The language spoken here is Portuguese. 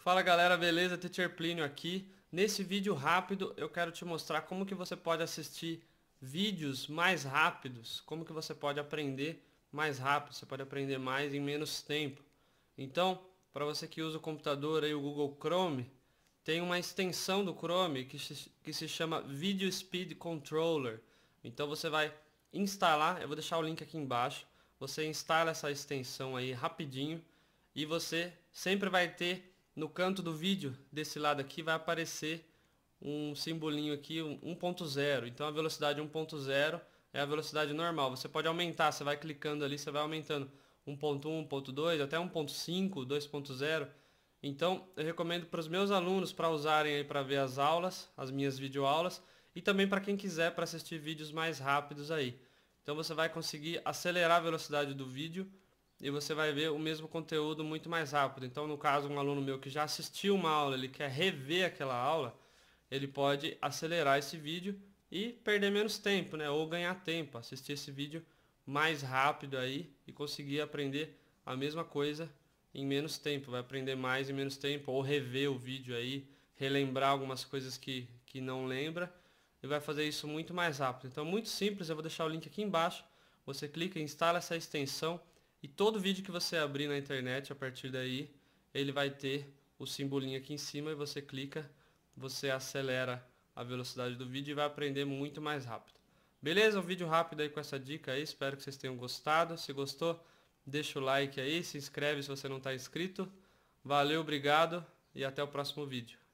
Fala galera, beleza? Teacher Plínio aqui. Nesse vídeo rápido eu quero te mostrar como que você pode assistir vídeos mais rápidos, como que você pode aprender mais rápido, você pode aprender mais em menos tempo. Então, para você que usa o computador aí, o Google Chrome, tem uma extensão do Chrome que se, que se chama Video Speed Controller. Então você vai instalar, eu vou deixar o link aqui embaixo, você instala essa extensão aí rapidinho e você sempre vai ter no canto do vídeo, desse lado aqui, vai aparecer um simbolinho aqui, 1.0. Então a velocidade 1.0 é a velocidade normal. Você pode aumentar, você vai clicando ali, você vai aumentando 1.1, 1.2, até 1.5, 2.0. Então eu recomendo para os meus alunos para usarem aí para ver as aulas, as minhas videoaulas, e também para quem quiser para assistir vídeos mais rápidos aí. Então você vai conseguir acelerar a velocidade do vídeo e você vai ver o mesmo conteúdo muito mais rápido. Então, no caso, um aluno meu que já assistiu uma aula, ele quer rever aquela aula, ele pode acelerar esse vídeo e perder menos tempo, né? Ou ganhar tempo, assistir esse vídeo mais rápido aí e conseguir aprender a mesma coisa em menos tempo. Vai aprender mais em menos tempo ou rever o vídeo aí, relembrar algumas coisas que, que não lembra e vai fazer isso muito mais rápido. Então, é muito simples, eu vou deixar o link aqui embaixo. Você clica, instala essa extensão e todo vídeo que você abrir na internet, a partir daí, ele vai ter o simbolinho aqui em cima e você clica, você acelera a velocidade do vídeo e vai aprender muito mais rápido. Beleza? Um vídeo rápido aí com essa dica aí, espero que vocês tenham gostado. Se gostou, deixa o like aí, se inscreve se você não está inscrito. Valeu, obrigado e até o próximo vídeo.